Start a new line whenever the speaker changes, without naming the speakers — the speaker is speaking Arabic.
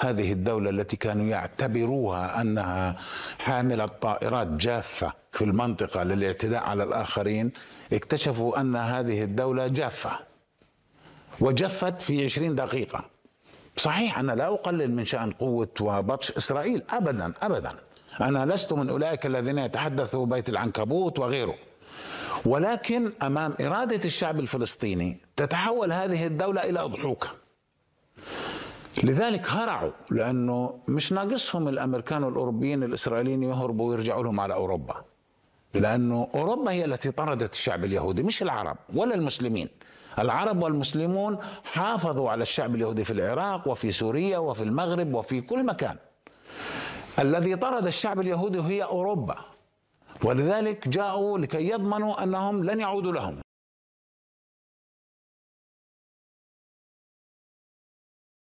هذه الدولة التي كانوا يعتبروها أنها حاملة طائرات جافة في المنطقة للاعتداء على الآخرين اكتشفوا أن هذه الدولة جافة وجفت في 20 دقيقة صحيح أنا لا أقلل من شأن قوة وبطش إسرائيل أبدا أبدا أنا لست من أولئك الذين يتحدثوا بيت العنكبوت وغيره ولكن امام اراده الشعب الفلسطيني تتحول هذه الدوله الى اضحوكه لذلك هرعوا لانه مش ناقصهم الامريكان والاوروبيين الاسرائيليين يهربوا ويرجعوا لهم على اوروبا لانه اوروبا هي التي طردت الشعب اليهودي مش العرب ولا المسلمين العرب والمسلمون حافظوا على الشعب اليهودي في العراق وفي سوريا وفي المغرب وفي كل مكان الذي طرد الشعب اليهودي هي اوروبا ولذلك جاءوا لكي يضمنوا انهم لن يعودوا لهم